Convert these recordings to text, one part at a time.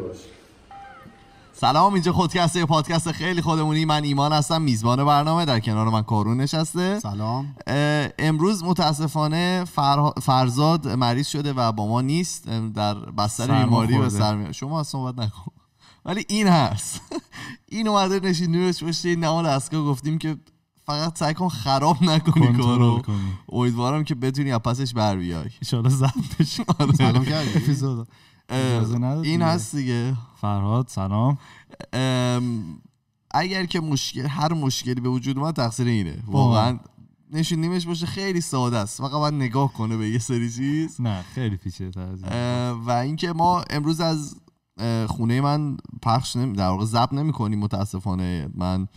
باش سلام اینجا خودکسته پادکست خیلی خودمونی من ایمان هستم میزبان برنامه در کنار من کارون نشسته سلام امروز متاسفانه فر... فرزاد مریض شده و با ما نیست در بستر بیماری و سر می... شما صحبت نکن ولی این هست این اومده نشین نورش باشه نه دستگاه گفتیم که فقط سعی کن خراب نکنی کارو امیدوارم که بتونی از پسش بر بیای ان آره. این هست دیگه فرهاد سلام اگر که مشکل هر مشکلی به وجود اومد تقصیر اینه واقعا نیمش باشه خیلی ساده است فقط باید نگاه کنه به یه سری چیز نه خیلی پیچیده و اینکه ما امروز از خونه من پخش نمی در واقع نمی نمیکنیم متاسفانه من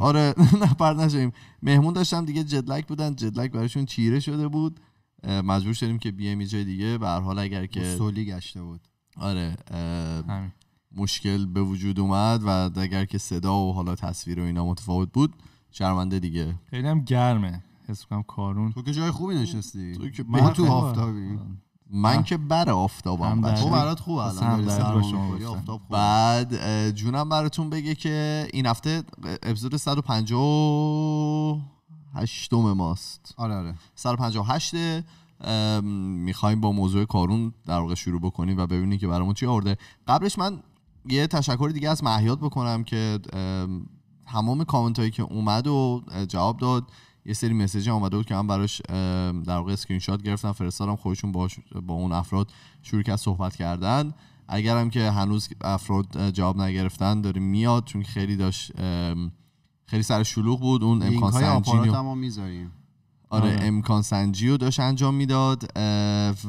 آره نه پرد نشدیم مهمون داشتم دیگه جدلک بودن جدلک برایشون چیره شده بود مجبور شدیم که بیایم یه جای دیگه به هر حال اگر که سولی گشته بود آره مشکل به وجود اومد و اگر که صدا و حالا تصویر و اینا متفاوت بود شرمنده دیگه خیلی هم گرمه حس کنم کارون تو که جای خوبی نشستی تو که تو من که بر آفتابم تو برات خوب الان خب. بعد جونم براتون بگه که این هفته اپیزود 158 ماست آره آره 158 میخوایم با موضوع کارون در واقع شروع بکنیم و ببینیم که برامون چی آورده قبلش من یه تشکر دیگه از محیات بکنم که تمام کامنت هایی که اومد و جواب داد یه سری مسیج اومده بود که من براش در واقع اسکرین شات گرفتم فرستادم خودشون با, با اون افراد شروع کرد صحبت کردن اگرم که هنوز افراد جواب نگرفتن داره میاد چون خیلی داشت خیلی سر شلوغ بود اون امکان سنجی رو آره،, آره, امکان سنجی رو داشت انجام میداد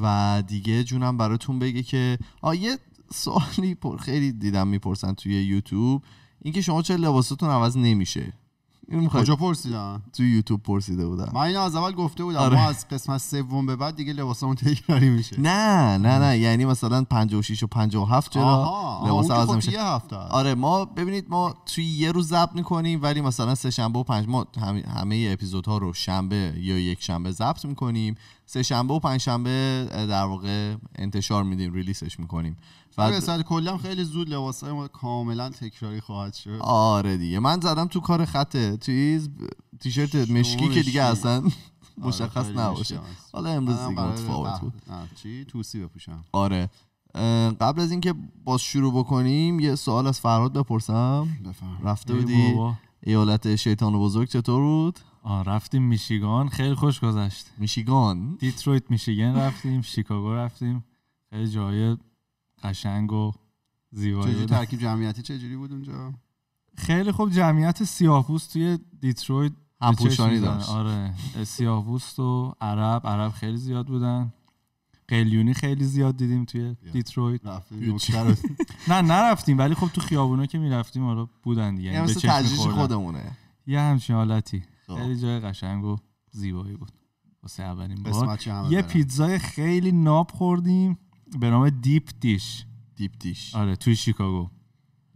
و دیگه جونم براتون بگه که آیه سوالی پر خیلی دیدم میپرسن توی یوتیوب اینکه شما چه لباساتون عوض نمیشه کجا پرسیدم تو یوتیوب پرسیده بودم من اینو از اول گفته بودم آره. ما از قسمت سوم به بعد دیگه لباسمون تکراری میشه نه نه نه یعنی مثلا 56 و 57 چرا لباس عوض میشه خب هفته آره ما ببینید ما توی یه روز ضبط میکنیم ولی مثلا سه شنبه و پنج ما همه ها رو شنبه یا یک شنبه ضبط میکنیم سه شنبه و پنج شنبه در واقع انتشار میدیم ریلیسش میکنیم و رسالت کلا خیلی زود لباسای ما کاملا تکراری خواهد شد آره دیگه من زدم تو کار خط تیز تیشرت مشکی که دیگه اصلا آره، مشخص نباشه حالا امروز دیگه بود چی بپوشم آره قبل از اینکه باز شروع بکنیم یه سوال از فراد بپرسم رفته بودی ایالت شیطان بزرگ چطور بود آه رفتیم میشیگان خیلی خوش گذشت میشیگان دیترویت میشیگان رفتیم شیکاگو رفتیم خیلی جای قشنگ و زیبایی ترکیب جمعیتی چجوری بود اونجا خیلی خوب جمعیت سیاه‌پوست توی دیترویت همپوشانی داشت آره سیاه‌پوست و عرب عرب خیلی زیاد بودن قلیونی خیلی زیاد دیدیم توی دیترویت نه نرفتیم ولی خب تو خیابونا که میرفتیم آره بودن دیگه یعنی, یعنی خودمونه یه همچین حالتی خب. خیلی جای قشنگ و زیبایی بود واسه اولین بار یه پیتزای خیلی ناب خوردیم به نام دیپ دیش دیپ دیش آره توی شیکاگو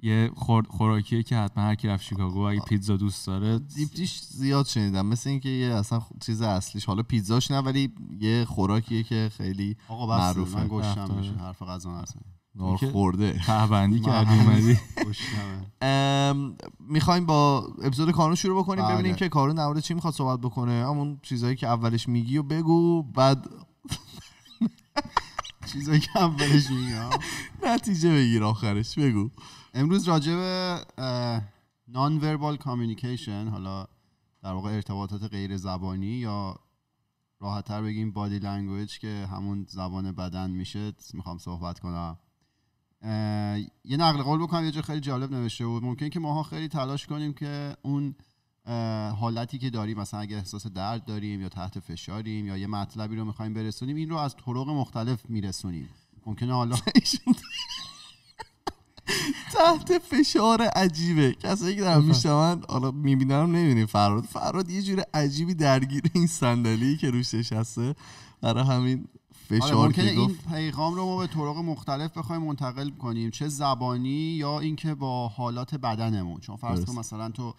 یه خوراکیه که حتما هر کی رفت شیکاگو اگه پیتزا دوست داره دیپ دیش زیاد شنیدم مثل اینکه یه اصلا چیز اصلیش حالا پیتزاش نه ولی یه خوراکیه که خیلی معروفه من حرف غذا نار خورده پهبندی کردی اومدی میخوایم با اپیزود کارون شروع بکنیم بله. ببینیم که کارون در چی میخواد صحبت بکنه همون چیزهایی که اولش میگی و بگو بعد چیزایی که اولش میگی نتیجه بگیر آخرش بگو امروز راجع به نان وربال کامیونیکیشن حالا در واقع ارتباطات غیر زبانی یا راحتتر بگیم بادی لنگویج که همون زبان بدن میشه میخوام صحبت کنم یه نقل قول بکنم یه جا خیلی جالب نوشته بود ممکن که ماها خیلی تلاش کنیم که اون حالتی که داریم مثلا اگه احساس درد داریم یا تحت فشاریم یا یه مطلبی رو میخوایم برسونیم این رو از طرق مختلف میرسونیم ممکنه حالا تحت فشار عجیبه کسایی که دارم میشنون حالا میبینم نمیبینیم فراد فراد یه جور عجیبی درگیر این صندلی که روش نشسته برای همین فشار این پیغام رو ما به طرق مختلف بخوایم منتقل کنیم چه زبانی یا اینکه با حالات بدنمون چون فرض کن مثلا تو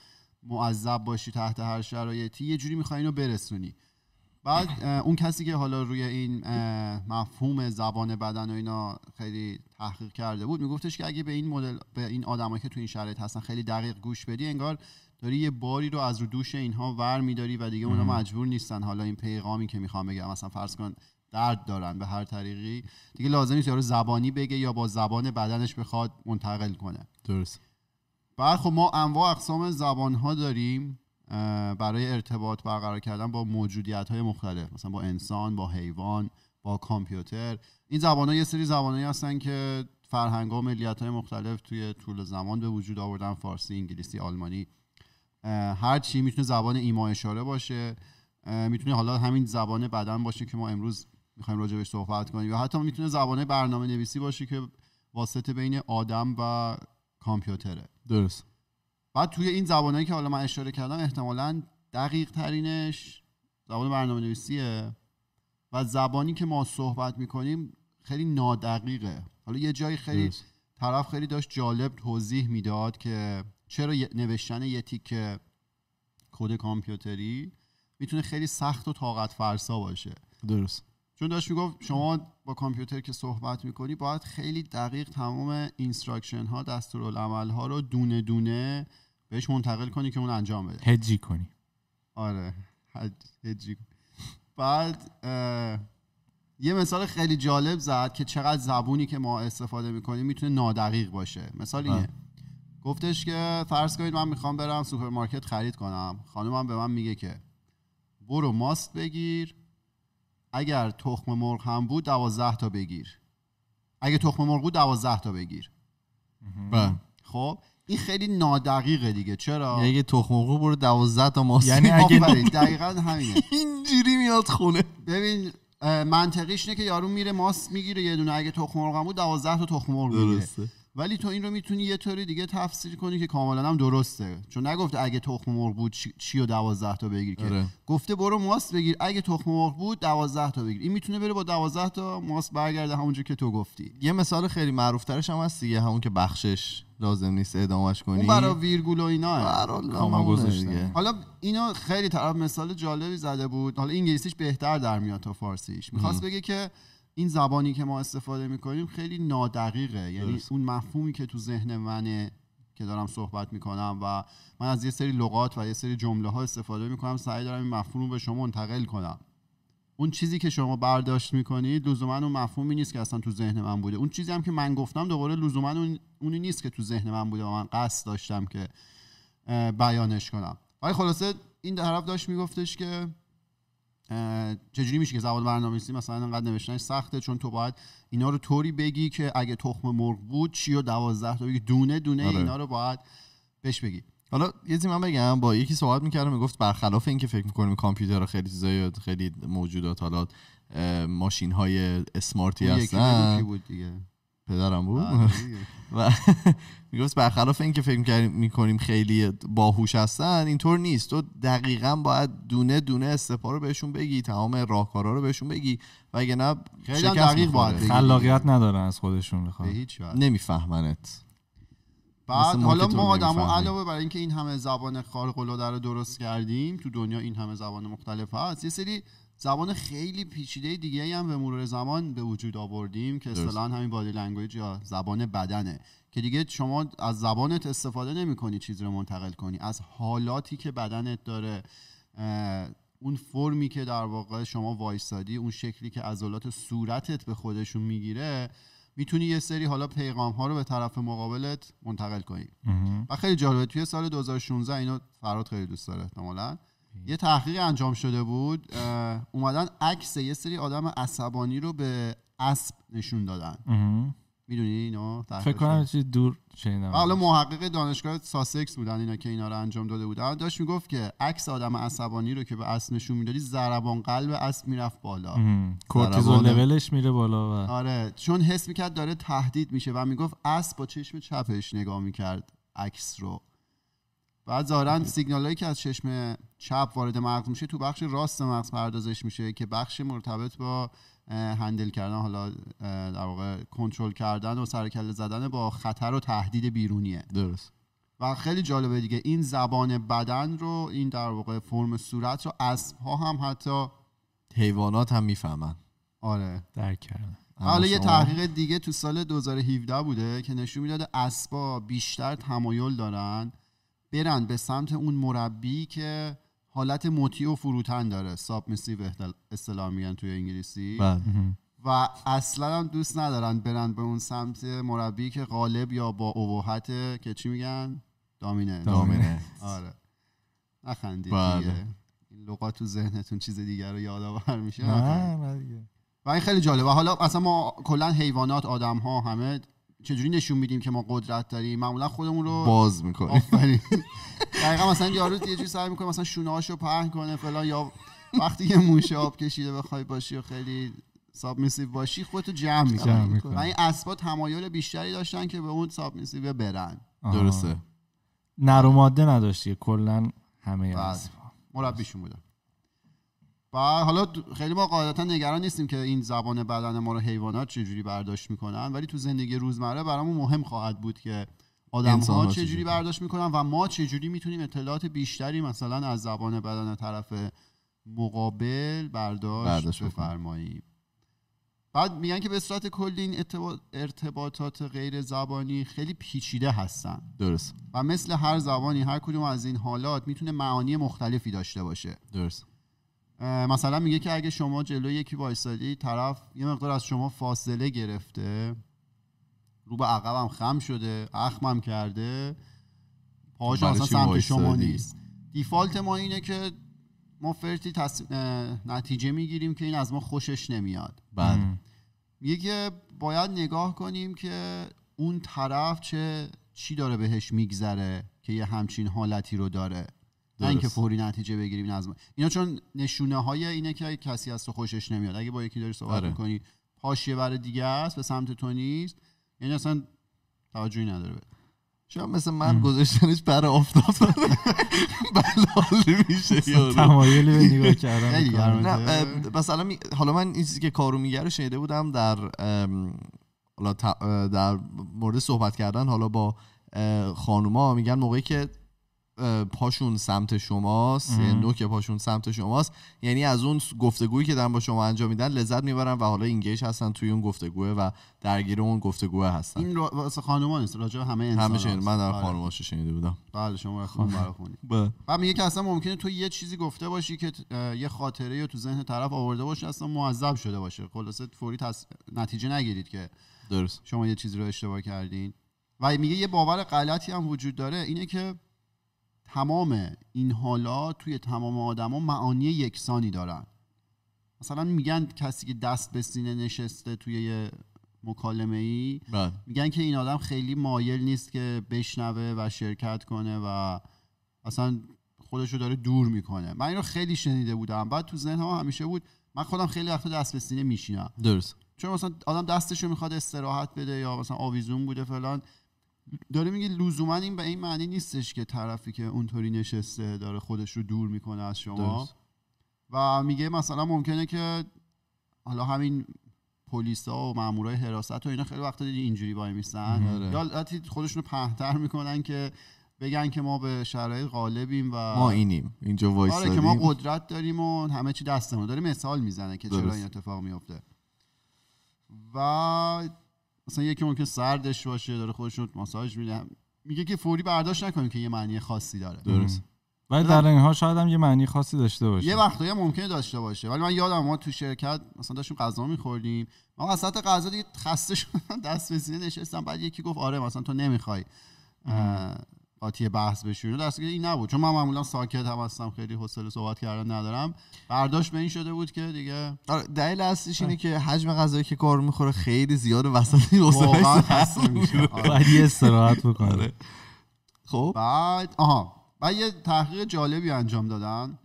معذب باشی تحت هر شرایطی یه جوری میخوایی اینو برسونی بعد اون کسی که حالا روی این مفهوم زبان بدن و اینا خیلی تحقیق کرده بود میگفتش که اگه به این مدل به این آدمایی که تو این شرایط هستن خیلی دقیق گوش بدی انگار داری یه باری رو از رو دوش اینها ور میداری و دیگه اونا مجبور نیستن حالا این پیغامی که میخوام بگم مثلا فرض کن درد دارن به هر طریقی دیگه لازم نیست یارو زبانی بگه یا با زبان بدنش بخواد منتقل کنه درست بعد خب ما انواع اقسام زبان ها داریم برای ارتباط برقرار کردن با موجودیت های مختلف مثلا با انسان با حیوان با کامپیوتر این زبان یه سری زبانهایی هستن که فرهنگ ها و ملیت های مختلف توی طول زمان به وجود آوردن فارسی انگلیسی آلمانی هر چی میتونه زبان ایما اشاره باشه میتونه حالا همین زبان بدن باشه که ما امروز میخوایم راجبش صحبت کنیم یا حتی میتونه زبانه برنامه نویسی باشه که واسطه بین آدم و کامپیوتره درست بعد توی این زبانهایی که حالا من اشاره کردم احتمالا دقیق ترینش زبان برنامه نویسیه و زبانی که ما صحبت میکنیم خیلی نادقیقه حالا یه جایی خیلی طرف خیلی داشت جالب توضیح میداد که چرا نوشتن یه تیک کد کامپیوتری میتونه خیلی سخت و طاقت فرسا باشه درست چون داشت میگفت شما با کامپیوتر که صحبت میکنی باید خیلی دقیق تمام اینستراکشن ها دستورالعمل ها رو دونه دونه بهش منتقل کنی که اون انجام بده هجی کنی آره هجی بعد یه مثال خیلی جالب زد که چقدر زبونی که ما استفاده میکنیم میتونه نادقیق باشه مثال اینه گفتش که فرض کنید من میخوام برم سوپرمارکت خرید کنم خانومم به من میگه که برو ماست بگیر اگر تخم مرغ هم بود دوازده تا بگیر اگه تخم مرغ بود دوازده تا بگیر بله. خب این خیلی نادقیقه دیگه چرا یعنی اگه تخم مرغ برو 12 تا ماست یعنی اگه دقیقا همینه اینجوری میاد خونه ببین منطقیش نه که یارو میره ماست میگیره یه دونه اگه تخم مرغ بود 12 تا تخم مرغ میگیره ولی تو این رو میتونی یه طوری دیگه تفسیر کنی که کاملا هم درسته چون نگفته اگه تخم مرغ بود چی و دوازده تا بگیر که آره. گفته برو ماست بگیر اگه تخم مرغ بود دوازده تا بگیر این میتونه بره با دوازده تا ماست برگرده همونجا که تو گفتی یه مثال خیلی معروف ترش هم هست دیگه همون که بخشش لازم نیست ادامهش کنی اون برای ویرگول و اینا حالا اینا خیلی طرف مثال جالبی زده بود حالا انگلیسیش بهتر در میاد تا فارسیش میخواست بگه که این زبانی که ما استفاده میکنیم خیلی نادقیقه یعنی اون مفهومی که تو ذهن منه که دارم صحبت میکنم و من از یه سری لغات و یه سری جمله ها استفاده میکنم سعی دارم این مفهوم رو به شما منتقل کنم اون چیزی که شما برداشت میکنید لزوما اون مفهومی نیست که اصلا تو ذهن من بوده اون چیزی هم که من گفتم دوباره لزوما اونی نیست که تو ذهن من بوده و من قصد داشتم که بیانش کنم ولی خلاصه این طرف داشت میگفتش که چجوری میشه که زبان برنامه‌نویسی مثلا انقدر نوشتنش سخته چون تو باید اینا رو طوری بگی که اگه تخم مرغ بود چی و 12 تا بگی دونه دونه آره. اینا رو باید بهش بگی حالا یه چیزی من بگم با یکی صحبت میکردم میگفت برخلاف اینکه فکر میکنیم کامپیوتر خیلی چیزای خیلی موجودات حالا ماشین های اسمارتی هستن بود دیگه پدرم بود آره. و میگفت برخلاف اینکه فکر میکنیم خیلی باهوش هستن اینطور نیست تو دقیقا باید دونه دونه استفا رو بهشون بگی تمام راهکارا رو بهشون بگی وگه نه خیلی دقیق باید بگی خلاقیت ندارن از خودشون نمیفهمنت بعد حالا ما آدما علاوه بر اینکه این همه زبان خارق رو درست کردیم تو دنیا این همه زبان مختلف هست یه سری زبان خیلی پیچیده دیگه هم به مرور زمان به وجود آوردیم که اصطلاحا همین بادی لنگویج یا زبان بدنه که دیگه شما از زبانت استفاده نمی کنی چیزی رو منتقل کنی از حالاتی که بدنت داره اون فرمی که در واقع شما وایستادی اون شکلی که عضلات صورتت به خودشون میگیره میتونی یه سری حالا پیغام ها رو به طرف مقابلت منتقل کنی و خیلی جالبه توی سال 2016 اینو فراد خیلی دوست داره احتمالاً یه تحقیق انجام شده بود اومدن عکس یه سری آدم عصبانی رو به اسب نشون دادن میدونی اینا فکر کنم چی دور حالا محقق دانشگاه ساسکس بودن اینا که اینا رو انجام داده بودن داشت میگفت که عکس آدم عصبانی رو که به اسب نشون میدادی ضربان قلب اسب میرفت بالا کورتیزول لولش میره بالا آره چون حس میکرد داره تهدید میشه و میگفت اسب با چشم چپش نگاه میکرد عکس رو بعد ظاهرا سیگنال هایی که از چشم چپ وارد مغز میشه تو بخش راست مغز پردازش میشه که بخش مرتبط با هندل کردن حالا در واقع کنترل کردن و سرکله زدن با خطر و تهدید بیرونیه درست و خیلی جالبه دیگه این زبان بدن رو این در واقع فرم صورت رو اسب ها هم حتی حیوانات هم میفهمن آره درک کردن حالا یه تحقیق دیگه تو سال 2017 بوده که نشون میداده اسبا بیشتر تمایل دارن برن به سمت اون مربی که حالت مطیع و فروتن داره به اصطلاح میگن توی انگلیسی بله. و اصلا هم دوست ندارن برن به اون سمت مربی که غالب یا با اوهت که چی میگن دامینه دامینه آره نخندید بله. دیگه این لغات تو ذهنتون چیز دیگر رو یادآور میشه نه نه دیگه و این خیلی جالبه حالا اصلا ما کلا حیوانات آدم ها همه چجوری نشون میدیم که ما قدرت داریم معمولا خودمون رو باز میکنیم آفرین دقیقا مثلا یارو یه جوری سعی میکنه مثلا شونه هاشو پهن کنه فلان یا وقتی یه موش آب کشیده بخوای باشی و خیلی سابمیسیو باشی خودتو جمع میکنی و این اسبا تمایل بیشتری داشتن که به اون سابمیسیو برن درسته نروماده ماده نداشتی کلا همه بله. اسبا مربیشون بودن و حالا خیلی ما قاعدتا نگران نیستیم که این زبان بدن ما رو حیوانات چجوری برداشت میکنن ولی تو زندگی روزمره برامون مهم خواهد بود که آدم ها چجوری برداشت میکنن و ما چجوری میتونیم اطلاعات بیشتری مثلا از زبان بدن طرف مقابل برداشت, برداشت بفرماییم بعد میگن که به صورت کلی این ارتباطات غیر زبانی خیلی پیچیده هستن درست و مثل هر زبانی هر کدوم از این حالات میتونه معانی مختلفی داشته باشه درست مثلا میگه که اگه شما جلوی یکی وایسادی طرف یه مقدار از شما فاصله گرفته رو به عقبم خم شده اخمم کرده پاهاش اصلا سمت شما نیست دیفالت ما اینه که ما فرتی نتیجه میگیریم که این از ما خوشش نمیاد بعد بله. میگه که باید نگاه کنیم که اون طرف چه چی داره بهش میگذره که یه همچین حالتی رو داره نه اینکه فوری نتیجه بگیریم از اینا چون نشونه های اینه که کسی از تو خوشش نمیاد اگه با یکی داری صحبت آره. میکنی پاش بر دیگه است به سمت تو نیست یعنی اصلا توجهی نداره به مثل من گذاشتنش برای آفتاب بلال میشه تمایلی به نگاه کردن مثلا حالا من این چیزی که کارو میگه رو شنیده بودم در در مورد صحبت کردن حالا با خانوما میگن موقعی که پاشون سمت شماست یعنی نوک پاشون سمت شماست یعنی از اون گفتگویی که دارن با شما انجام میدن لذت میبرن و حالا اینگیش هستن توی اون گفتگو و درگیر اون گفتگو هستن این واسه خانوما نیست راجع همه انسان همه من در آره. خانوما شنیده بودم بله شما خانم برای بله. و میگه که اصلا ممکنه تو یه چیزی گفته باشی که یه خاطره یا تو ذهن طرف آورده باشی اصلا معذب شده باشه خلاصه فوری تص... نتیجه نگیرید که درست شما یه چیزی رو اشتباه کردین و میگه یه باور غلطی هم وجود داره اینه که تمام این حالا توی تمام آدما معانی یکسانی دارن مثلا میگن کسی که دست به سینه نشسته توی مکالمه ای بله. میگن که این آدم خیلی مایل نیست که بشنوه و شرکت کنه و اصلا خودشو داره دور میکنه من این رو خیلی شنیده بودم بعد تو ذهن همیشه بود من خودم خیلی وقتا دست به سینه میشینم درست چون مثلا آدم دستشو میخواد استراحت بده یا مثلا آویزون بوده فلان داره میگه لزوما این به این معنی نیستش که طرفی که اونطوری نشسته داره خودش رو دور میکنه از شما و میگه مثلا ممکنه که حالا همین پلیسا و مامورای حراست و اینا خیلی وقتا دیدی اینجوری وای میسن آره. یا حتی خودشونو پهتر میکنن که بگن که ما به شرایط غالبیم و ما اینیم اینجا وایس آره که ما قدرت داریم و همه چی دستمون داره مثال میزنه که چرا این اتفاق میفته و مثلا یکی اون که سردش باشه داره خودشون ماساژ میده میگه که فوری برداشت نکنیم که یه معنی خاصی داره درست ولی در اینها شاید هم یه معنی خاصی داشته باشه یه وقتایی ممکنه داشته باشه ولی من یادم ما تو شرکت مثلا داشتیم غذا میخوردیم ما وسط غذا دیگه خسته شدم دست به سینه نشستم بعد یکی گفت آره مثلا تو نمیخوای قاطی بحث بشی در این نبود چون من معمولا ساکت هم هستم خیلی حوصله صحبت کردن ندارم برداشت به این شده بود که دیگه آره، دلیل اصلیش اینه آره. که حجم غذایی که کار میخوره خیلی زیاد و وسط حوصله آره. یه استراحت بکنه خب بعد آها بعد یه تحقیق جالبی انجام دادن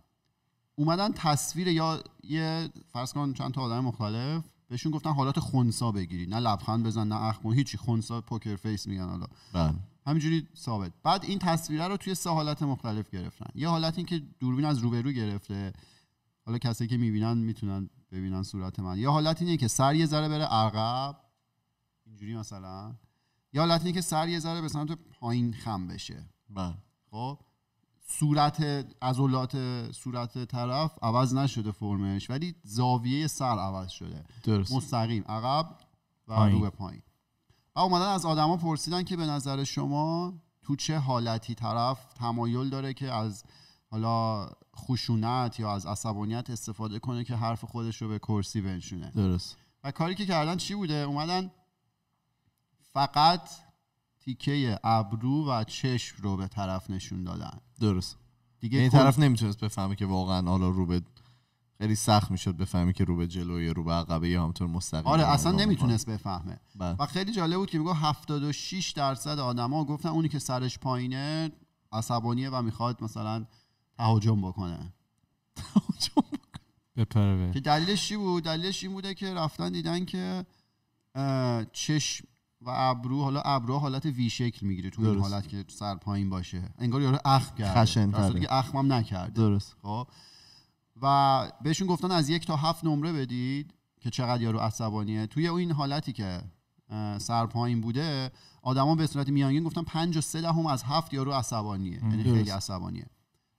اومدن تصویر یا یه فرض کن چند تا آدم مختلف بهشون گفتن حالات خونسا بگیری نه لبخند بزن نه اخم هیچی خونسا پوکر فیس میگن حالا بله. همینجوری ثابت بعد این تصویر رو توی سه حالت مختلف گرفتن یه حالت این که دوربین از روبرو گرفته حالا کسی که میبینن میتونن ببینن صورت من یه حالت اینه که سر یه ذره بره عقب اینجوری مثلا یه حالت اینه که سر یه ذره به سمت پایین خم بشه بله خب صورت عضلات صورت طرف عوض نشده فرمش ولی زاویه سر عوض شده درست. مستقیم عقب و رو به پایین و اومدن از آدما پرسیدن که به نظر شما تو چه حالتی طرف تمایل داره که از حالا خشونت یا از عصبانیت استفاده کنه که حرف خودش رو به کرسی بنشونه درست و کاری که کردن چی بوده اومدن فقط تیکه ابرو و چشم رو به طرف نشون دادن درست دیگه این یعنی طرف نمیتونست بفهمه که واقعا حالا رو به خیلی سخت میشد بفهمی که رو به جلو یا رو به عقبه یا همطور مستقیم آره اصلا نمیتونست بفهمه بله. و خیلی جالب بود که میگه 76 درصد آدما گفتن اونی که سرش پایینه عصبانیه و میخواد مثلا تهاجم بکنه تهاجم بپره که دلیلش چی بود دلیلش این بوده که رفتن دیدن که چشم و ابرو حالا ابرو حالت وی شکل میگیره تو این حالت که سر پایین باشه انگار یارو اخم کرده خشن اخم هم نکرده درست خب و بهشون گفتن از یک تا هفت نمره بدید که چقدر یارو عصبانیه توی این حالتی که سر پایین بوده آدما به صورت میانگین گفتن 5 و 3 دهم از هفت یارو عصبانیه یعنی خیلی عصبانیه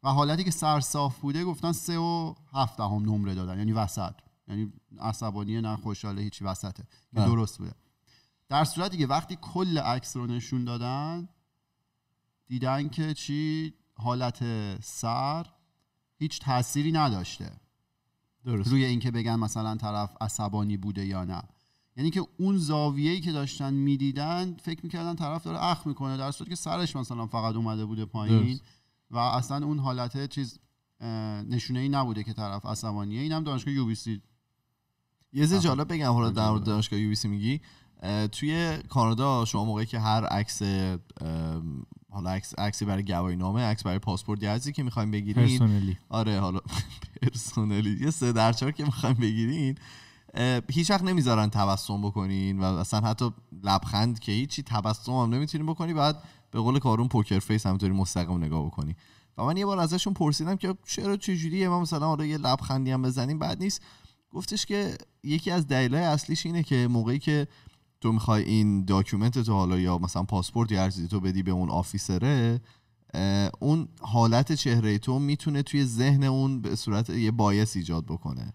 و حالتی که سر صاف بوده گفتن سه و 7 دهم نمره دادن یعنی وسط یعنی عصبانیه نه خوشحاله هیچ وسطه که بله. درست بوده در صورتی که وقتی کل عکس رو نشون دادن دیدن که چی حالت سر هیچ تأثیری نداشته درست. روی اینکه بگن مثلا طرف عصبانی بوده یا نه یعنی که اون زاویه‌ای که داشتن میدیدن فکر میکردن طرف داره اخ میکنه در صورتی که سرش مثلا فقط اومده بوده پایین درست. و اصلا اون حالت چیز نشونه ای نبوده که طرف عصبانیه اینم دانشگاه یو بی یه زی جالب بگم حالا در مورد دانشگاه یو میگی توی کانادا شما موقعی که هر عکس حالا عکس عکسی برای گواهی نامه عکس برای پاسپورت عکسی که میخوایم بگیرین پرسونلی آره حالا پرسونلی یه سه در چهار که میخوایم بگیرین هیچ وقت نمیذارن تبسم بکنین و اصلا حتی لبخند که هیچی تبسم هم نمیتونین بکنی بعد به قول کارون پوکر فیس همینطوری مستقیم نگاه بکنی و من یه بار ازشون پرسیدم که چرا چجوریه من مثلا آره یه لبخندی هم بزنیم بعد نیست گفتش که یکی از دلایل اصلیش اینه که موقعی که تو میخوای این داکیومنت تو حالا یا مثلا پاسپورت یا هر تو بدی به اون آفیسره اون حالت چهره تو میتونه توی ذهن اون به صورت یه بایس ایجاد بکنه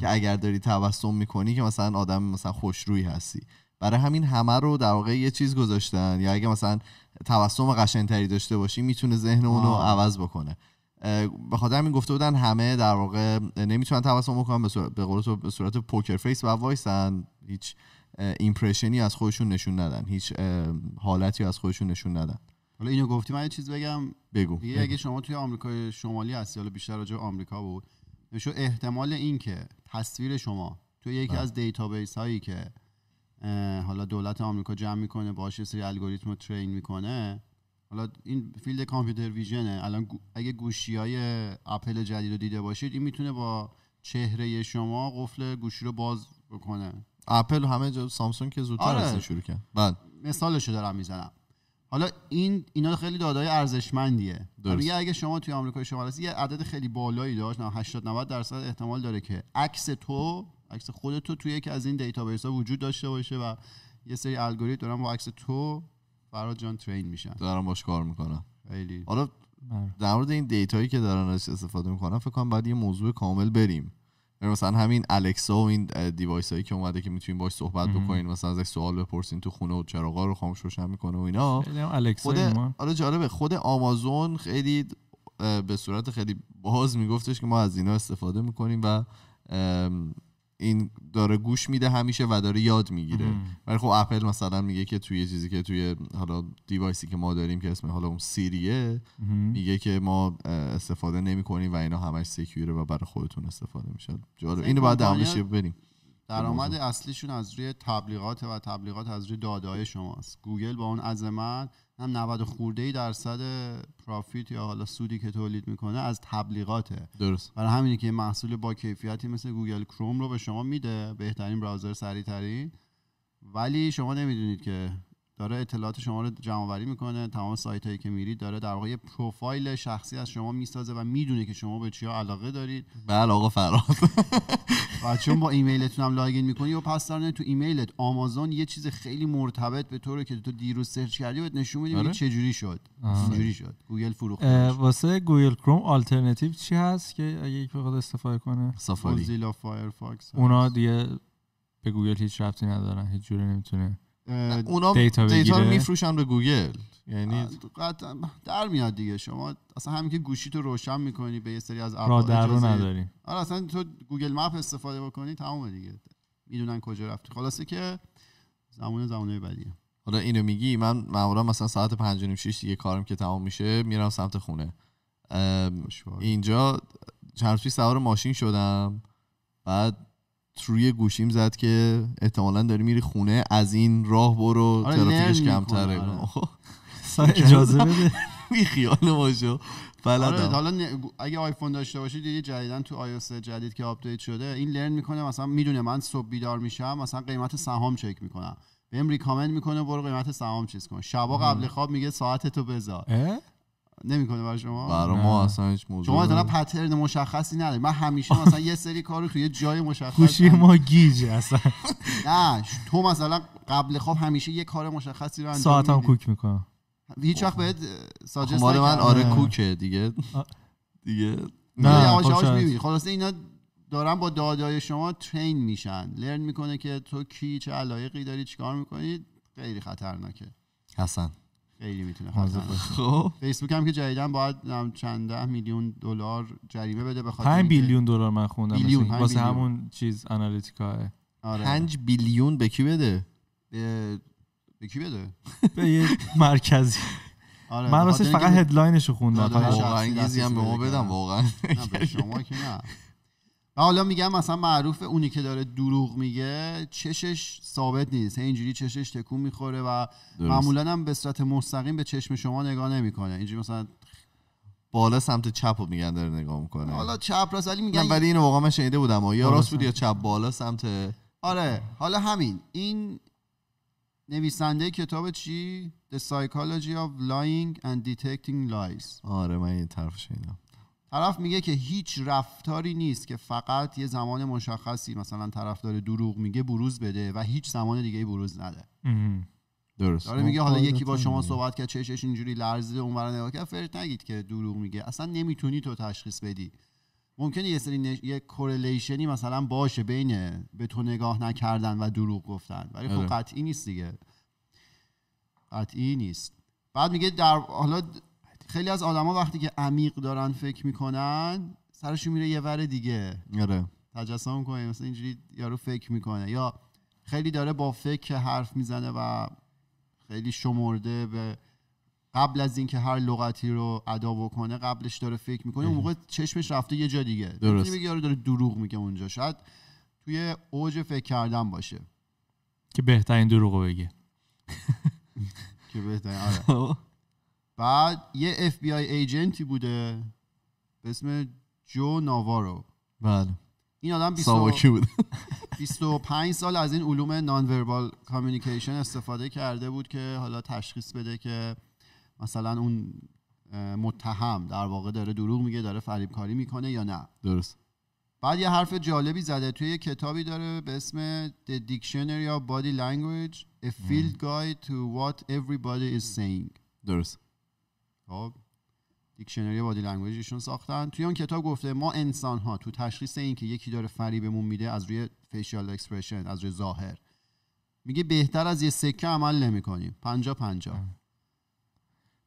که اگر داری توسم میکنی که مثلا آدم مثلا خوشرویی هستی برای همین همه رو در واقع یه چیز گذاشتن یا اگه مثلا توسم قشنگتری داشته باشی میتونه ذهن اون رو عوض بکنه به خاطر همین گفته بودن همه در واقع نمیتونن تبسم بکنن به صورت, به, صورت پوکر فیس و وایسن هیچ ایمپرشنی از خودشون نشون ندن هیچ حالتی از خودشون نشون ندن حالا اینو گفتی من یه چیز بگم بگو اگه شما توی آمریکا شمالی هستی حالا بیشتر راجع آمریکا بود شو احتمال این که تصویر شما توی یکی بله. از دیتابیس هایی که حالا دولت آمریکا جمع میکنه باهاش سری الگوریتم رو ترین میکنه حالا این فیلد کامپیوتر ویژنه الان اگه گوشی های اپل جدید رو دیده باشید این میتونه با چهره شما قفل گوشی رو باز بکنه اپل همه جا سامسونگ که زودتر آره. شروع کرد بعد مثالشو دارم میزنم حالا این اینا خیلی دادای ارزشمندیه یه اگه شما توی آمریکا شما هستی یه عدد خیلی بالایی داشت 80 90 درصد احتمال داره که عکس تو عکس خود تو توی یکی از این دیتابیس ها وجود داشته باشه و یه سری الگوریتم دارن با عکس تو برای جان ترین میشن دارن باش کار میکنن خیلی حالا در مورد این دیتایی که دارن استفاده میکنن فکر کنم بعد یه موضوع کامل بریم یعنی مثلا همین الکسا و این دیوایس هایی که اومده که میتونین باش صحبت بکنین مثلا از سوال بپرسین تو خونه و چراغا رو خاموش روشن میکنه و اینا خود آره جالبه خود آمازون خیلی به صورت خیلی باز میگفتش که ما از اینا استفاده میکنیم و این داره گوش میده همیشه و داره یاد میگیره ولی خب اپل مثلا میگه که توی چیزی که توی حالا دیوایسی که ما داریم که اسم حالا اون سیریه میگه که ما استفاده نمی کنیم و اینا همش سکیوره و برای خودتون استفاده میشه جالب اینو بعد بریم درآمد اصلیشون از روی تبلیغات و تبلیغات از روی داده شماست گوگل با اون عظمت هم 90 خورده ای درصد پروفیت یا حالا سودی که تولید میکنه از تبلیغاته درست برای همینه که محصول با کیفیتی مثل گوگل کروم رو به شما میده بهترین براوزر سریعترین ولی شما نمیدونید که داره اطلاعات شما رو جمع آوری میکنه تمام سایت هایی که میرید داره در واقع پروفایل شخصی از شما میسازه و میدونه که شما به چیا علاقه دارید بله آقا فراد و چون با ایمیلتون هم لاگین میکنی و پس دارنه تو ایمیلت آمازون یه چیز خیلی مرتبط به طوره که تو دیروز سرچ کردی بهت نشون میدیم آره؟ چه جوری شد اینجوری شد گوگل فروخت واسه گوگل کروم آلترناتیو چی هست که اگه یک بخواد استفاده کنه سافاری فایرفاکس اونا دیگه به گوگل هیچ ربطی ندارن هیچ جوری نمیتونه اونا دیتا, دیتا رو میفروشن به گوگل یعنی آره، قطعا در میاد دیگه شما اصلا همین که گوشی تو روشن میکنی به یه سری از در رو نداری آره اصلا تو گوگل مپ استفاده بکنی تمام دیگه میدونن کجا رفتی خلاصه که زمان زمانه بدیه حالا اینو میگی من معمولا مثلا ساعت 5 و 6 دیگه کارم که تمام میشه میرم سمت خونه اینجا چند سوار ماشین شدم بعد روی گوشیم زد که احتمالا داری میری خونه از این راه برو آره، ترافیکش کمتره آره. اجازه بده بی خیال آره، حالا اگه آیفون داشته باشی دیگه جدیدن تو آی جدید که آپدیت شده این لرن میکنه مثلا میدونه من صبح بیدار میشم مثلا قیمت سهام چک میکنم بهم ریکامند میکنه برو قیمت سهام چیز کن شبا قبل خواب میگه ساعت تو بذار نمیکنه برای شما برای ما اصلا هیچ موضوع شما اصلا پترن مشخصی نداره من همیشه مثلا یه سری کارو توی جای مشخص خوشی ما گیج اصلا نه تو مثلا قبل خواب همیشه یه کار مشخصی رو انجام ساعتم کوک میکنم هیچ وقت خب. بهت ساجست خب، مال من آره کوکه دیگه دیگه نه یواش خب، میبینی خلاصه اینا دارن با دادای شما ترین میشن لرن میکنه که تو کی چه علایقی داری چیکار میکنی خیلی خطرناکه حسن خیلی میتونه خب فیسبوک هم که جدیدن باید چند ده میلیون دلار جریمه بده به خاطر 5 بیلیون دلار من خوندم بیلیون. واسه همون چیز آنالیتیکا آره. 5 بیلیون به کی بده به, کی بده به یه مرکزی آره. من راستش فقط هدلاینشو خوندم واقعا انگیزی هم به ما بدم واقعا شما که نه و حالا میگم مثلا معروف اونی که داره دروغ میگه چشش ثابت نیست اینجوری چشش تکون میخوره و معمولا هم به صورت مستقیم به چشم شما نگاه نمیکنه اینجوری مثلا بالا سمت چپ رو میگن داره نگاه میکنه حالا چپ راست ولی میگن ولی اینو واقعا من شنیده بودم یا راست بود یا چپ بالا سمت آره حالا همین این نویسنده کتاب چی The Psychology of Lying and Detecting Lies آره من این طرف شنیدم طرف میگه که هیچ رفتاری نیست که فقط یه زمان مشخصی مثلا طرفدار دروغ میگه بروز بده و هیچ زمان دیگه بروز نده درست داره میگه حالا خب، یکی با شما صحبت کرد چشش اینجوری لرزیده اونورا نگاه کرد فرت نگید که دروغ میگه اصلا نمیتونی تو تشخیص بدی ممکنه یه سری یه کورلیشنی مثلا باشه بین به تو نگاه نکردن و دروغ گفتن ولی خب آره. قطعی نیست دیگه قطعی نیست بعد میگه در حالا خیلی از آدما وقتی که عمیق دارن فکر میکنن سرشون میره یه ور دیگه آره تجسم کنه، مثلا اینجوری یارو فکر میکنه یا خیلی داره با فکر حرف میزنه و خیلی شمرده به قبل از اینکه هر لغتی رو ادا بکنه قبلش داره فکر میکنه اون موقع چشمش رفته یه جا دیگه درست میگه یارو داره دروغ میگه اونجا شاید توی اوج فکر کردن باشه که بهترین دروغو بگه که بهترین آره بعد یه اف بی آی ایجنتی بوده به اسم جو ناوارو بله این آدم 25 سال از این علوم نان وربال کامیونیکیشن استفاده کرده بود که حالا تشخیص بده که مثلا اون متهم در واقع داره دروغ میگه داره فریب کاری میکنه یا نه درست بعد یه حرف جالبی زده توی یه کتابی داره به اسم The Dictionary of Body Language A Field Guide to What Everybody is Saying درست خب دیکشنری بادی لنگویجشون ساختن توی اون کتاب گفته ما انسان ها تو تشخیص اینکه یکی داره فریبمون میده از روی فیشیال اکسپرشن از روی ظاهر میگه بهتر از یه سکه عمل نمیکنیم 50 پنجا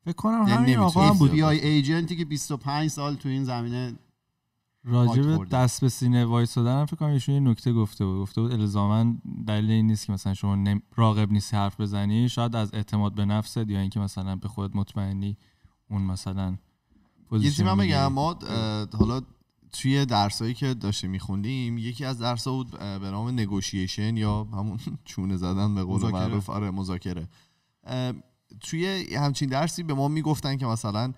فکر کنم همین آقا هم بود بیای ایجنتی که 25 سال تو این زمینه راجب دست به سینه وایسادن فکر کنم ایشون یه نکته گفته بود گفته بود الزاما دلیل این نیست که مثلا شما نم... راقب نیستی حرف بزنی شاید از اعتماد به نفست یا اینکه مثلا به خودت مطمئنی اون مثلا یه بگم ما حالا توی درسایی که داشته میخوندیم یکی از درس‌ها بود به نام نگوشیشن یا همون چونه زدن به قول معروف آره مذاکره توی همچین درسی به ما میگفتن که مثلا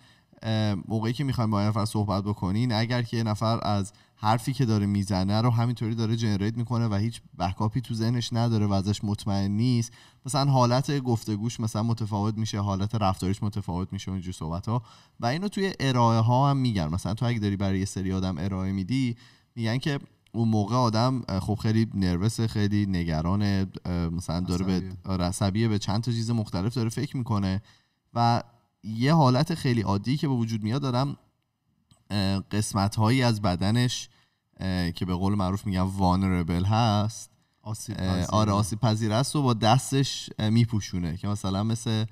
موقعی که میخوایم با نفر صحبت بکنین اگر که یه نفر از حرفی که داره میزنه رو همینطوری داره جنریت میکنه و هیچ بکاپی تو ذهنش نداره و ازش مطمئن نیست مثلا حالت گفتگوش مثلا متفاوت میشه حالت رفتاریش متفاوت میشه اونجور صحبت ها و اینو توی ارائه ها هم میگن مثلا تو اگه داری برای یه سری آدم ارائه میدی میگن که اون موقع آدم خب خیلی نروس خیلی نگران مثلا داره به رسبیه آره، به چند تا چیز مختلف داره فکر میکنه و یه حالت خیلی عادی که به وجود میاد دارم قسمت هایی از بدنش که به قول معروف میگن وانربل هست آسیب آره پذیر است و با دستش میپوشونه که مثلا مثل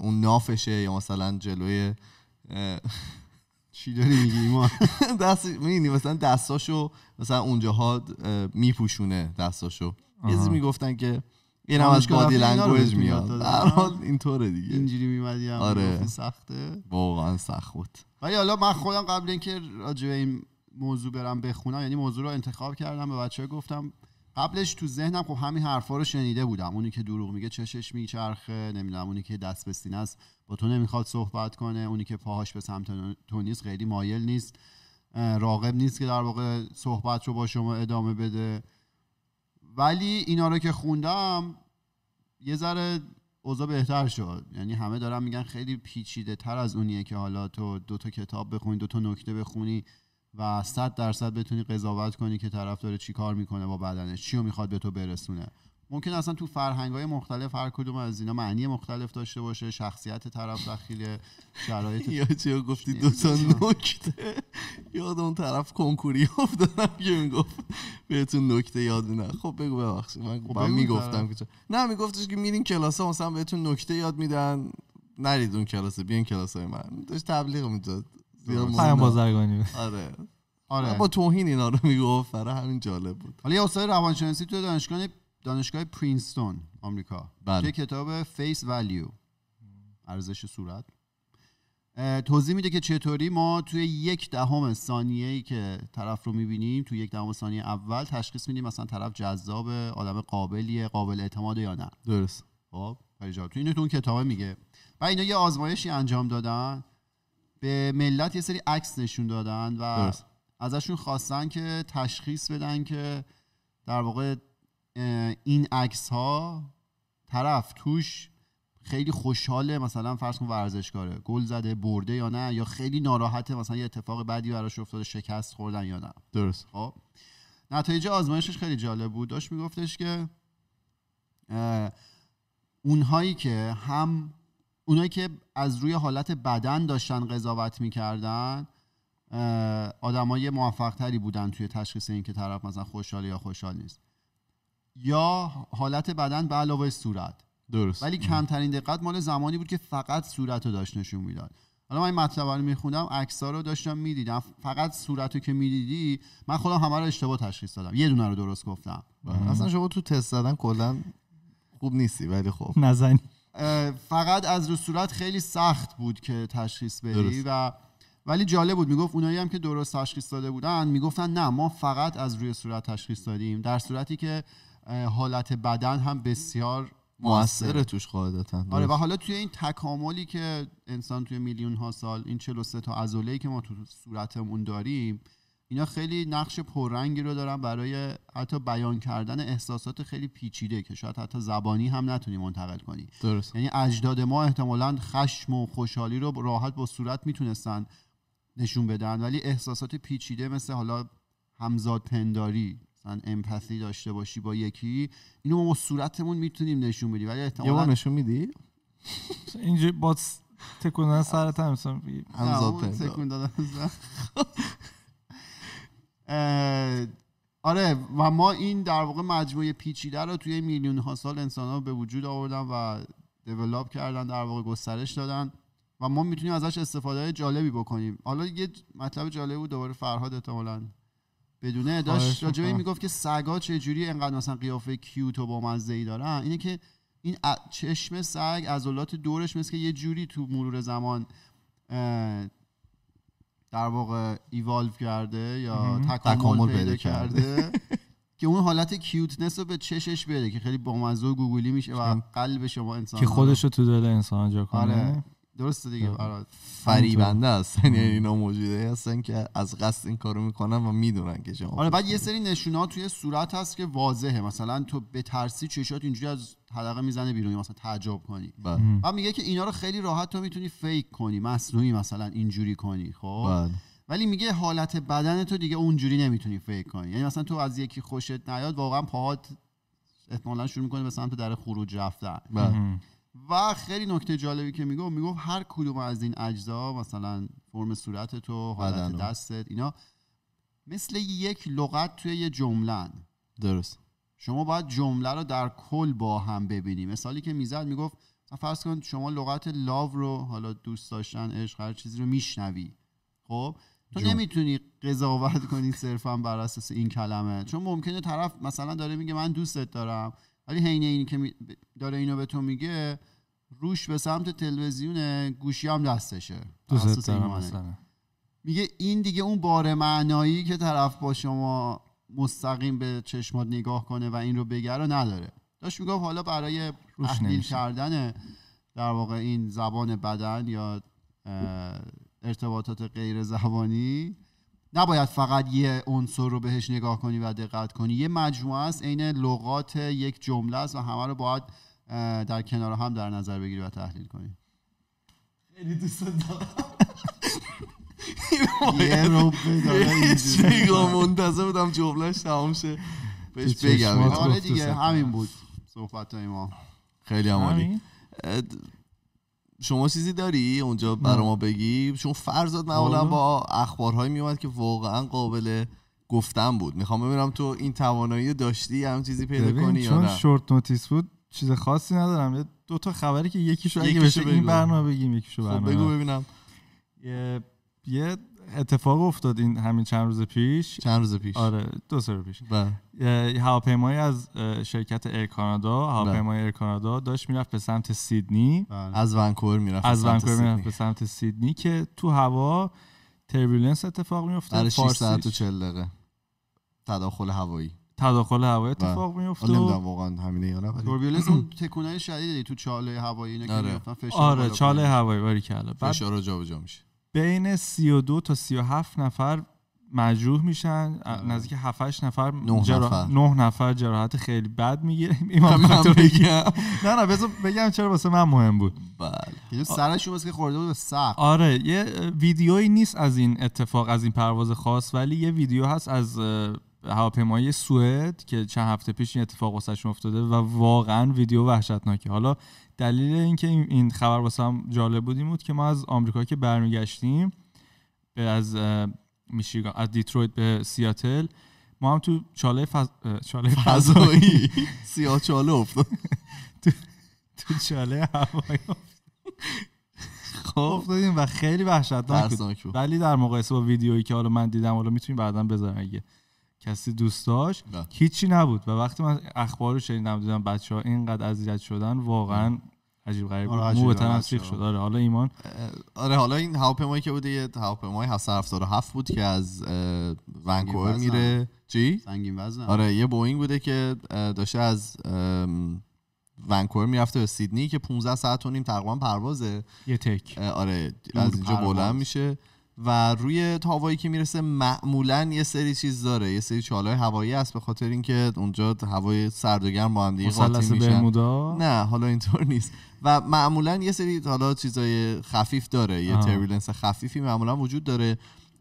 اون نافشه یا مثلا جلوی چی داری میگی ما دست مثلا دستاشو مثلا اونجاها میپوشونه دستاشو یه چیزی میگفتن که این هم از بادی لنگویج میاد در این طوره دیگه اینجوری میمدی هم آره. سخته واقعا سخت بود ولی حالا من خودم قبل اینکه راجع این موضوع برم بخونم یعنی موضوع رو انتخاب کردم به بچه گفتم قبلش تو ذهنم خب همین حرفا رو شنیده بودم اونی که دروغ میگه چشش میچرخه نمیدونم اونی که دست به سینه است با تو نمیخواد صحبت کنه اونی که پاهاش به سمت تو نیست خیلی مایل نیست راغب نیست که در واقع صحبت رو با شما ادامه بده ولی اینا رو که خوندم یه ذره اوضاع بهتر شد یعنی همه دارن میگن خیلی پیچیده تر از اونیه که حالا تو دو تا کتاب بخونی دو تا نکته بخونی و صد درصد بتونی قضاوت کنی که طرف داره چی کار میکنه با بدنش چی رو میخواد به تو برسونه ممکن اصلا تو فرهنگ های مختلف هر کدوم از اینا معنی مختلف داشته باشه شخصیت طرف داخل شرایط یا چی گفتی دو تا نکته یاد اون طرف کنکوری افتادم که گفت بهتون نکته یاد نه خب بگو ببخشید من خب میگفتم که نه میگفتش که میرین کلاس مثلا بهتون نکته یاد میدن نرید اون کلاس بیان کلاس های من داشت تبلیغ میداد آره. پیام بازرگانی آره آره با توهین اینا رو میگفت برای همین جالب بود حالا یه استاد روانشناسی تو دانشگاه دانشگاه پرینستون آمریکا بله. کتاب فیس ولیو ارزش صورت توضیح میده که چطوری ما توی یک دهم ثانیه ای که طرف رو میبینیم توی یک دهم ثانیه اول تشخیص میدیم مثلا طرف جذاب آدم قابلیه قابل اعتماد یا نه درست خب تو اینو تو اون کتابه میگه و اینا یه آزمایشی انجام دادن به ملت یه سری عکس نشون دادن و ازشون خواستن که تشخیص بدن که در واقع این عکس ها طرف توش خیلی خوشحاله مثلا فرض کن ورزشکاره گل زده برده یا نه یا خیلی ناراحته مثلا یه اتفاق بدی براش افتاده شکست خوردن یا نه درست خب نتایج آزمایشش خیلی جالب بود داشت میگفتش که اونهایی که هم اونایی که از روی حالت بدن داشتن قضاوت میکردن آدمای موفقتری بودن توی تشخیص اینکه طرف مثلا خوشحاله یا خوشحال نیست یا حالت بدن به علاوه صورت درست ولی کمترین دقت مال زمانی بود که فقط صورت رو داشت نشون میداد حالا من این مطلب رو میخوندم ها رو داشتم میدیدم فقط صورت رو که میدیدی من خودم همه رو اشتباه تشخیص دادم یه دونه رو درست گفتم بله. اصلا شما تو تست زدن کلا خوب نیستی ولی خب نزنی فقط از رو صورت خیلی سخت بود که تشخیص بدی و ولی جالب بود میگفت اونایی هم که درست تشخیص داده بودن میگفتن نه ما فقط از روی صورت تشخیص دادیم در صورتی که حالت بدن هم بسیار موثر توش قاعدتا آره و حالا توی این تکاملی که انسان توی میلیون ها سال این 43 تا ای که ما تو صورتمون داریم اینا خیلی نقش پررنگی رو دارن برای حتی بیان کردن احساسات خیلی پیچیده که شاید حتی زبانی هم نتونیم منتقل کنی درست یعنی اجداد ما احتمالا خشم و خوشحالی رو راحت با صورت میتونستن نشون بدن ولی احساسات پیچیده مثل حالا همزاد پنداری امپاتی داشته باشی با یکی اینو ما با صورتمون میتونیم نشون بدیم ولی احتمالاً نشون میدی اینجا با دادن سرت هم مثلا تکون دادن آره و ما این در واقع مجموعه پیچیده رو توی میلیون ها سال انسان ها به وجود آوردن و دیولاپ کردن در واقع گسترش دادن و ما میتونیم ازش استفاده جالبی بکنیم حالا یه مطلب جالب بود دوباره فرهاد احتمالاً بدونه آره، داشت راجبه این میگفت که سگا چه جوری انقدر مثلا قیافه کیوت و بامزه ای دارن اینه که این چشم سگ عضلات دورش مثل که یه جوری تو مرور زمان در واقع ایوالو کرده یا تکامل پیدا کرده که اون حالت کیوتنس رو به چشش بده که خیلی بامزه و گوگولی میشه و قلب شما انسان که خودش رو تو دل انسان جا کنه آره. درسته دیگه آره، فریبنده هستن یعنی اینا موجوده هستن که از قصد این کارو میکنن و میدونن که شما آره بعد یه سری نشونه ها توی صورت هست که واضحه مثلا تو به ترسی چشات اینجوری از حلقه میزنه بیرون مثلا تعجب کنی و بله. میگه که اینا رو خیلی راحت تو میتونی فیک کنی مصنوعی مثلا اینجوری کنی خب بله. ولی میگه حالت بدن تو دیگه اونجوری نمیتونی فیک کنی یعنی مثلا تو از یکی خوشت نیاد واقعا پاهات احتمالا شروع میکنه به سمت در خروج رفتن بله. و خیلی نکته جالبی که میگفت میگفت هر کدوم از این اجزا مثلا فرم صورت تو حالت دستت اینا مثل یک لغت توی یه جمله، درست شما باید جمله رو در کل با هم ببینی مثالی که میزد میگفت فرض کن شما لغت لاو رو حالا دوست داشتن عشق هر چیزی رو میشنوی خب تو نمیتونی قضاوت کنی صرفا بر اساس این کلمه چون ممکنه طرف مثلا داره میگه من دوستت دارم ولی حین اینی که داره اینو به تو میگه روش به سمت تلویزیون گوشی هم دستشه میگه این دیگه اون بار معنایی که طرف با شما مستقیم به چشمات نگاه کنه و این رو بگه رو نداره داشت میگفت حالا برای تحلیل کردن در واقع این زبان بدن یا ارتباطات غیر زبانی نباید فقط یه عنصر رو بهش نگاه کنی و دقت کنی یه مجموعه است عین لغات یک جمله است و همه رو باید در کنار هم در نظر بگیری و تحلیل کنی خیلی دوست دارم یه رو منتظر بودم جملهش تمام شه بهش بگم آره دیگه همین بود صحبت ما خیلی عالی شما چیزی داری اونجا برا ما بگی چون فرزاد معمولا با اخبارهایی میومد که واقعا قابل گفتن بود میخوام ببینم تو این توانایی داشتی هم چیزی پیدا کنی یا نه چون شورت نوتیس بود چیز خاصی ندارم دوتا دو تا خبری که یکیشو اگه بشه این برنامه بگیم یکیشو خب، برنامه خب بگو ببینم یه اتفاق افتاد این همین چند روز پیش چند روز پیش آره دو سه روز پیش بله. هواپیمایی از شرکت ایر کانادا بله. هواپیمای ایر کانادا داشت میرفت به سمت سیدنی بله. از ونکوور میرفت از ونکوور میرفت به سمت سیدنی که تو هوا تربولنس اتفاق میافتاد چه؟ 6 ساعت و 40 دقیقه تداخل هوایی تداخل هوایی اتفاق میفته نمیدونم واقعا همینه یا نه تو چاله هوایی اینا که آره. میافتن فشار آره چاله هوایی باری که فشار جابجا میشه بین 32 تا 37 نفر مجروح میشن آره. نزدیک 7 نفر 9 جرا... نفر 9 نفر جراحت خیلی بد میگیره امام خمینی بگم نه نه بذار بگم چرا واسه من مهم بود بله سرش واسه که خورده بود سخت آره یه ویدیویی نیست از این اتفاق از این پرواز خاص ولی یه ویدیو هست از هواپیمایی سوئد که چند هفته پیش این اتفاق واسش افتاده و واقعا ویدیو وحشتناکه حالا دلیل اینکه این خبر هم جالب بود این بود که ما از آمریکا که برمیگشتیم به از میشیگان از دیترویت به سیاتل ما هم تو چاله چاله فضایی سیاه چاله افتاد تو... تو چاله هوایی خب افتادیم و خیلی وحشتناک ولی در مقایسه با ویدیویی که حالا من دیدم حالا میتونیم بعدا بذارم اگه کسی دوست داشت هیچی نبود و وقتی من اخبار رو شنیدم دیدم بچه ها اینقدر اذیت شدن واقعا عجیب غریب آره مو شد آره حالا ایمان آره حالا این هواپیمایی که بوده یه هواپیمای 777 بود که از ونکوور میره چی سنگین وزن آره یه بوینگ بوده که داشته از ونکوور میرفته به سیدنی که 15 ساعت و نیم تقریبا پروازه یه تک آره از اینجا بلند میشه و روی تاوایی که میرسه معمولا یه سری چیز داره یه سری چالای هوایی هست به خاطر اینکه اونجا هوای سرد و گرم با هم نه حالا اینطور نیست و معمولا یه سری حالا چیزای خفیف داره یه تریلنس خفیفی معمولا وجود داره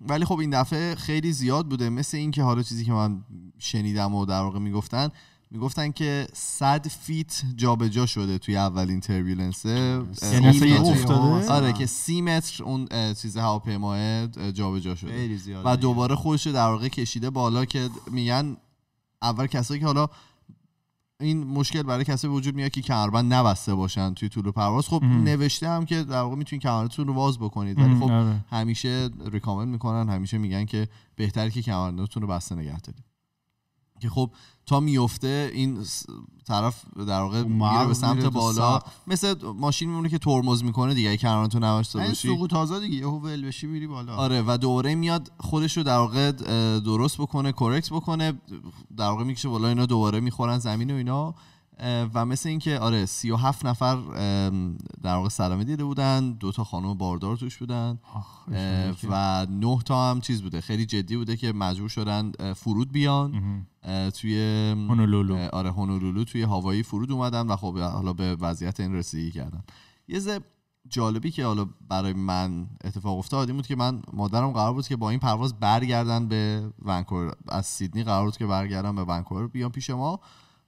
ولی خب این دفعه خیلی زیاد بوده مثل اینکه حالا چیزی که من شنیدم و در واقع میگفتن میگفتن که 100 فیت جابجا شده توی اولین یعنی افتاده آره که سی متر اون چیز هواپیماه جابجا شده و دوباره خودش در واقع کشیده بالا که میگن اول کسایی که حالا این مشکل برای کسی وجود میاد که کمربند نبسته باشن توی طول پرواز خب نوشته هم که در واقع میتونید کمربندتون رو باز بکنید ولی خب آره. همیشه ریکامند میکنن همیشه میگن که بهتر که کمربندتون رو بسته نگه دارید که خب تا میفته این طرف در واقع خب میره به سمت بالا مثل ماشین میمونه که ترمز میکنه دیگه اگه کنار تو نباشه تازه دیگه یهو ول بشی میری بالا آره و دوره میاد خودش رو در واقع درست بکنه کرکت بکنه در واقع میکشه بالا اینا دوباره میخورن زمین و اینا و مثل اینکه آره 37 نفر در واقع سلامه دیده بودن دو تا خانم باردار توش بودن و نه تا هم چیز بوده خیلی جدی بوده که مجبور شدن فرود بیان توی هونولولو آره توی هوایی فرود اومدن و خب حالا به وضعیت این رسیدگی کردن یه ز جالبی که حالا برای من اتفاق افتاد این بود که من مادرم قرار بود که با این پرواز برگردن به ونکوور از سیدنی قرار بود که برگردن به ونکوور بیان پیش ما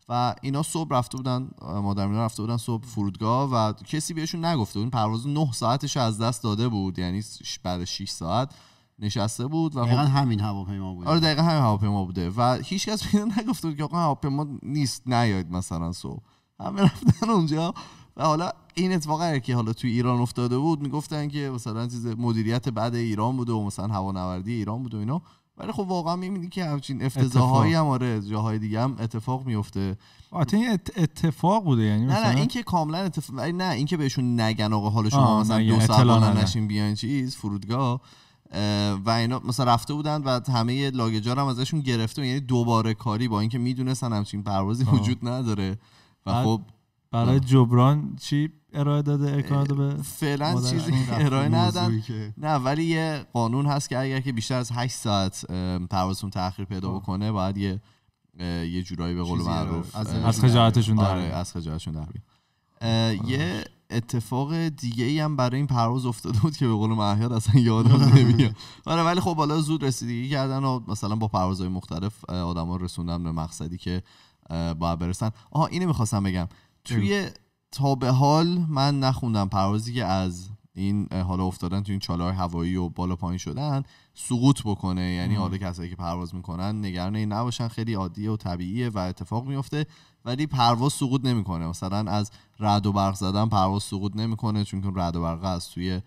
و اینا صبح رفته بودن مادر اینا رفته بودن صبح فرودگاه و کسی بهشون نگفته بود پرواز 9 ساعتش از دست داده بود یعنی بعد 6 ساعت نشسته بود و دقیقا خب همین هواپیما بود آره دقیقا همین هواپیما بوده و هیچکس اینا نگفته بود که آقا هواپیما نیست نیاید مثلا صبح همه رفتن اونجا و حالا این اتفاق که حالا توی ایران افتاده بود میگفتن که مثلا چیز مدیریت بعد ایران بوده و مثلا هوانوردی ایران بوده و اینا ولی خب واقعا میبینی که همچین افتضاحایی هم آره جاهای دیگه هم اتفاق میفته این اتفاق بوده یعنی نه نه این که کاملا اتفاق نه این که بهشون نگن آقا حالا شما مثلا دو ساعت نشین بیاین چیز فرودگاه و اینا مثلا رفته بودن و همه لاگجا هم ازشون گرفته یعنی دوباره کاری با اینکه میدونستن همچین پروازی وجود نداره و خب برای جبران چی ارائه داده اکانادو به فعلا چیزی ارائه ندادن نه ولی یه قانون هست که اگر که بیشتر از 8 ساعت پروازتون تاخیر پیدا خب. بکنه باید یه یه جورایی به قول معروف از خجالتشون داره از خجالتشون در یه اتفاق دیگه ای هم برای این پرواز افتاده بود که به قول معیار اصلا یادم نمیاد آره ولی خب حالا زود رسیدگی کردن و مثلا با پروازهای مختلف آدما رسوندن به مقصدی که باید برسن آها اینو میخواستم بگم توی تا به حال من نخوندم پروازی که از این حالا افتادن تو این چالار هوایی و بالا پایین شدن سقوط بکنه یعنی حالا کسایی که پرواز میکنن نگران این نباشن خیلی عادیه و طبیعیه و اتفاق میفته ولی پرواز سقوط نمیکنه مثلا از رد و برق زدن پرواز سقوط نمیکنه چون که رد و برق از توی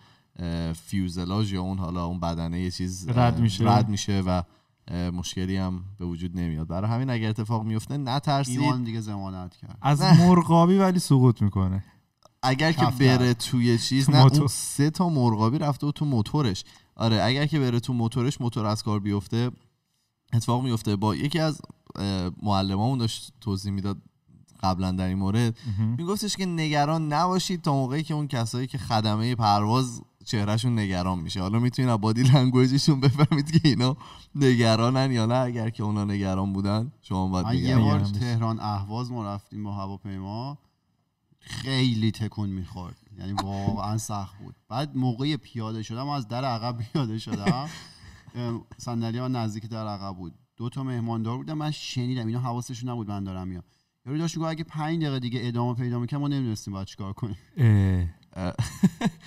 فیوزلاژ یا اون حالا اون بدنه یه چیز رد میشه رد میشه و مشکلی هم به وجود نمیاد برای همین اگر اتفاق میفته نترسید ایران دیگه زمانت کرد از مرغابی ولی سقوط میکنه اگر که بره توی چیز نه اون سه تا مرغابی رفته و تو موتورش آره اگر که بره تو موتورش موتور از کار بیفته اتفاق میفته با یکی از معلمامون داشت توضیح میداد قبلا در این مورد میگفتش که نگران نباشید تا موقعی که اون کسایی که خدمه پرواز چهرهشون نگران میشه حالا میتونین از بادی لنگویجشون بفهمید که اینا نگرانن یا نه اگر که اونا نگران بودن شما باید من یه بار تهران اهواز ما رفتیم با هواپیما خیلی تکون میخورد یعنی واقعا سخت بود بعد موقع پیاده شدم از در عقب پیاده شدم صندلی من نزدیک در عقب بود دو تا مهماندار بودم من شنیدم اینا حواسشون نبود من دارم میام یارو داشت اگه 5 دقیقه دیگه ادامه پیدا میکنه ما نمیدونستیم باید چیکار کنیم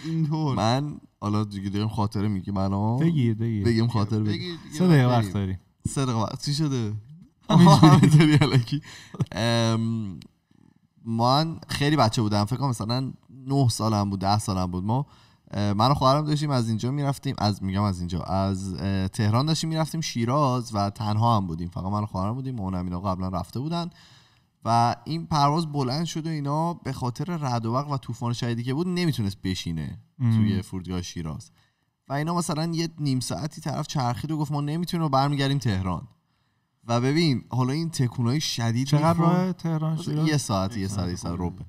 اینطور من حالا دیگه داریم خاطره میگی من بگیر خاطر بگیم خاطره بگیر سه دقیقه وقت سه دقیقه وقت چی شده من خیلی بچه بودم فکر کنم مثلا 9 سالم بود 10 سالم بود ما من و خواهرم داشتیم از اینجا میرفتیم از میگم از اینجا از تهران داشتیم میرفتیم شیراز و تنها هم بودیم فقط من و خواهرم بودیم اونم اینا قبلا رفته بودن و این پرواز بلند شد و اینا به خاطر رد و برق و طوفان شدیدی که بود نمیتونست بشینه توی فرودگاه شیراز و اینا مثلا یه نیم ساعتی طرف چرخید و گفت ما نمیتونیم برمیگردیم تهران و ببین حالا این تکونای شدید چقدر راه تهران شیراز یه ساعتی یه ساعتی سر روبه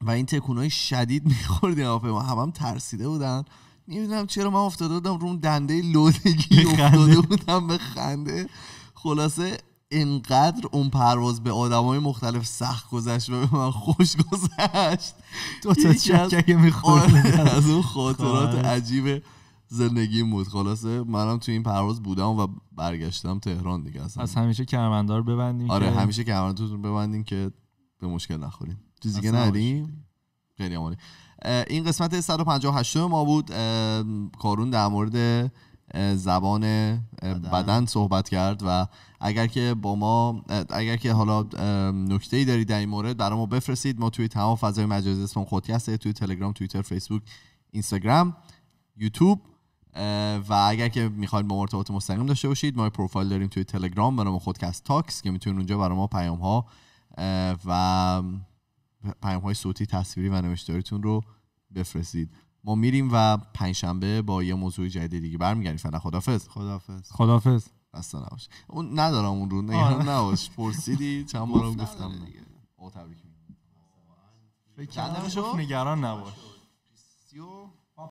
و این تکونای شدید میخورد هواپیما هم, هم ترسیده بودن نمیدونم چرا من افتاده بودم رو دنده لودگی افتاده بودم به خنده خلاصه اینقدر اون پرواز به آدمای مختلف سخت گذشت و به من خوش گذشت تو تا چکه آره، از اون خاطرات خب. عجیب زندگی بود خلاصه منم تو این پرواز بودم و برگشتم تهران دیگه اصلا از همیشه کرمندار ببندیم آره که... همیشه کرمندارتون ببندیم که به مشکل نخوریم چیزی که نداریم خیلی این قسمت 158 ما بود کارون در مورد زبان بدن صحبت کرد و اگر که با ما اگر که حالا نکته ای دارید در این مورد برای ما بفرستید ما توی تمام فضای مجازی اسم هست توی تلگرام توییتر فیسبوک اینستاگرام یوتیوب و اگر که میخواید با ارتباط مستقیم داشته باشید ما پروفایل داریم توی تلگرام برای ما خودکست تاکس که میتونید اونجا برای ما پیام ها و پیام های صوتی تصویری و نوشتاریتون رو بفرستید ما میریم و پنجشنبه با یه موضوع جدید دیگه برمیگردیم فعلا خدافظ خدافظ خدافظ بس نباش اون ندارم اون رو نگران آره. نباش پرسیدی چند بارم گفتم دیگه او تبریک میگم نگران نباش